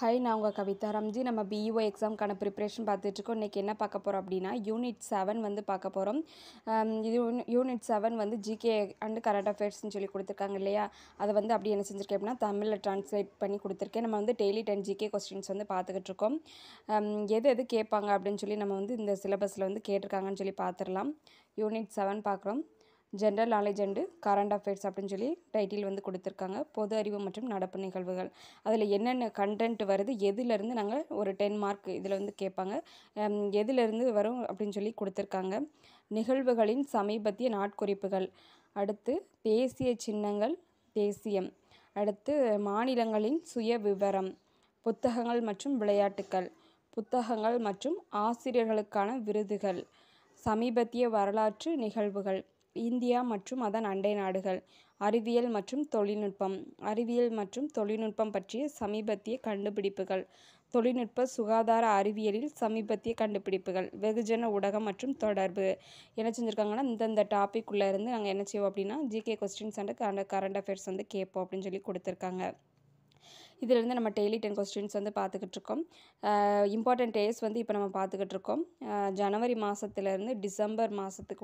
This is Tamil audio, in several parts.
ஹாய் நான் உங்கள் கவிதா ரம்ஜி நம்ம பிஇஓ எக்ஸாம்க்கான ப்ரிப்ரேஷன் பார்த்துட்ருக்கோம் இன்றைக்கி என்ன பார்க்க போகிறோம் அப்படின்னா யூனிட் செவன் வந்து பார்க்க போகிறோம் இது யூனிட் செவன் வந்து ஜிகே அண்டு கரண்ட் அஃபேர்ஸ்னு சொல்லி கொடுத்துருக்காங்க இல்லையா அதை வந்து அப்படி என்ன செஞ்சுருக்கேன் அப்படின்னா தமிழில் ட்ரான்ஸ்லேட் பண்ணி கொடுத்துருக்கேன் நம்ம வந்து டெய்லி டென் ஜிகே கொஸ்டின்ஸ் வந்து பார்த்துக்கிட்டு இருக்கோம் எது எது கேட்பாங்க அப்படின்னு சொல்லி நம்ம வந்து இந்த சிலபஸில் வந்து கேட்டிருக்காங்கன்னு சொல்லி பார்த்துடலாம் யூனிட் செவன் பார்க்குறோம் general knowledge and current affairs அப்படின்னு சொல்லி டைட்டில் வந்து கொடுத்துருக்காங்க பொது அறிவு மற்றும் நடப்பு நிகழ்வுகள் அதில் என்னென்ன கண்டென்ட் வருது எதுலேருந்து நாங்கள் ஒரு டென் மார்க் இதில் வந்து கேட்பாங்க எதுலேருந்து வரும் அப்படின்னு சொல்லி கொடுத்துருக்காங்க நிகழ்வுகளின் சமீபத்திய நாட்குறிப்புகள் அடுத்து தேசிய சின்னங்கள் தேசியம் அடுத்து மாநிலங்களின் சுய விவரம் புத்தகங்கள் மற்றும் விளையாட்டுக்கள் புத்தகங்கள் மற்றும் ஆசிரியர்களுக்கான விருதுகள் சமீபத்திய வரலாற்று நிகழ்வுகள் இந்தியா மற்றும் அதன் அண்டை நாடுகள் அறிவியல் மற்றும் தொழில்நுட்பம் அறிவியல் மற்றும் தொழில்நுட்பம் பற்றிய சமீபத்திய கண்டுபிடிப்புகள் தொழில்நுட்ப சுகாதார அறிவியலில் சமீபத்திய கண்டுபிடிப்புகள் வெகுஜன ஊடகம் மற்றும் தொடர்பு என்ன செஞ்சுருக்காங்கன்னா இந்தந்த டாபிக் உள்ளே இருந்து நாங்கள் என்ன செய்வோம் அப்படின்னா GK questions and current current affairs வந்து கேட்போம் அப்படின்னு சொல்லி கொடுத்துருக்காங்க இதிலிருந்து நம்ம டெய்லி டென் கொஸ்டின்ஸ் வந்து பார்த்துக்கிட்டு இருக்கோம் இம்பார்ட்டன்ட் டேஸ் வந்து இப்போ நம்ம பார்த்துக்கிட்டு இருக்கோம் ஜனவரி மாதத்துலேருந்து டிசம்பர்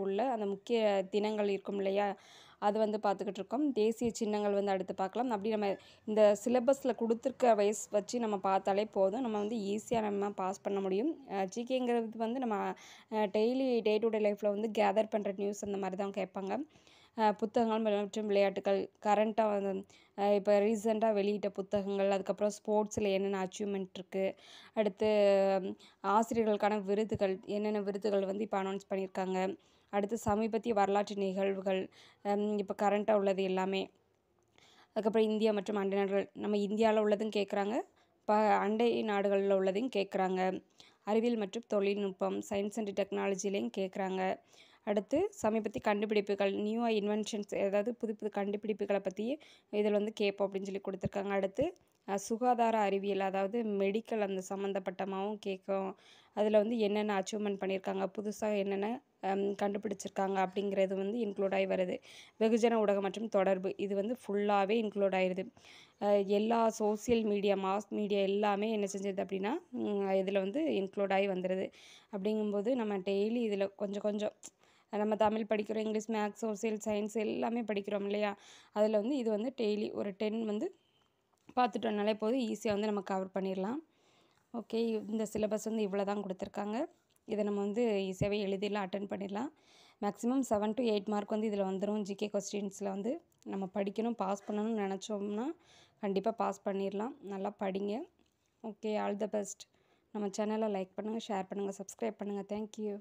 உள்ள அந்த முக்கிய தினங்கள் இருக்கும் இல்லையா அது வந்து பார்த்துக்கிட்டு இருக்கோம் தேசிய சின்னங்கள் வந்து அடுத்து பார்க்கலாம் அப்படி நம்ம இந்த சிலபஸில் கொடுத்துருக்க வயசு வச்சு நம்ம பார்த்தாலே போதும் நம்ம வந்து ஈஸியாக நம்ம பாஸ் பண்ண முடியும் ஜிகேங்கிறது வந்து நம்ம டெய்லி டே டு டே லைஃப்பில் வந்து கேதர் பண்ணுற நியூஸ் அந்த மாதிரி தான் கேட்பாங்க புத்தகங்கள் மற்றும் விளையாட்டுகள் கரண்ட்டாக வந்து இப்போ ரீசெண்டாக வெளியிட்ட புத்தகங்கள் அதுக்கப்புறம் ஸ்போர்ட்ஸில் என்னென்ன அச்சீவ்மெண்ட் இருக்குது அடுத்து ஆசிரியர்களுக்கான விருதுகள் என்னென்ன விருதுகள் வந்து இப்போ அனௌன்ஸ் பண்ணியிருக்காங்க அடுத்து சமீபத்திய வரலாற்று நிகழ்வுகள் இப்போ கரண்ட்டாக உள்ளது எல்லாமே அதுக்கப்புறம் இந்தியா மற்றும் அண்டை நாடுகள் நம்ம இந்தியாவில் உள்ளதும் கேட்குறாங்க இப்போ அண்டை நாடுகளில் உள்ளதையும் கேட்குறாங்க அறிவியல் மற்றும் தொழில்நுட்பம் சயின்ஸ் அண்ட் டெக்னாலஜிலையும் கேட்குறாங்க அடுத்து சமீபத்திய கண்டுபிடிப்புகள் நியூ இன்வென்ஷன்ஸ் ஏதாவது புது புது கண்டுபிடிப்புகளை பற்றி இதில் வந்து கேட்போம் அப்படின்னு சொல்லி கொடுத்துருக்காங்க அடுத்து சுகாதார அறிவியல் அதாவது மெடிக்கல் அந்த சம்மந்தப்பட்டமாகவும் கேட்கும் அதில் வந்து என்னென்ன அச்சீவ்மெண்ட் பண்ணியிருக்காங்க புதுசாக என்னென்ன கண்டுபிடிச்சிருக்காங்க அப்படிங்கிறது வந்து இன்க்ளூட் ஆகி வருது வெகுஜன ஊடகம் மற்றும் தொடர்பு இது வந்து ஃபுல்லாகவே இன்க்ளூட் ஆகிடுது எல்லா சோசியல் மீடியா மாஸ் மீடியா எல்லாமே என்ன செஞ்சது அப்படின்னா இதில் வந்து இன்க்ளூட் ஆகி வந்துடுது அப்படிங்கும்போது நம்ம டெய்லி இதில் கொஞ்சம் கொஞ்சம் நம்ம தமிழ் படிக்கிறோம் இங்கிலீஷ் மேக்ஸ் சோசியல் சயின்ஸ் எல்லாமே படிக்கிறோம் இல்லையா அதில் வந்து இது வந்து டெய்லி ஒரு டென் வந்து பார்த்துட்டோம்னாலே போதும் ஈஸியாக வந்து நம்ம கவர் பண்ணிடலாம் ஓகே இந்த சிலபஸ் வந்து இவ்வளோ தான் கொடுத்துருக்காங்க இதை நம்ம வந்து ஈஸியாகவே எழுதியெல்லாம் அட்டன் பண்ணிடலாம் maximum seven to eight mark வந்து இதில் வந்துடும் ஜிகே கொஸ்டின்ஸில் வந்து நம்ம படிக்கணும் பாஸ் பண்ணணும்னு நினச்சோம்னா கண்டிப்பாக பாஸ் பண்ணிடலாம் நல்லா படிங்க ஓகே ஆல் த பெஸ்ட் நம்ம சேனலை லைக் பண்ணுங்கள் ஷேர் பண்ணுங்கள் சப்ஸ்கிரைப் பண்ணுங்கள் தேங்க்யூ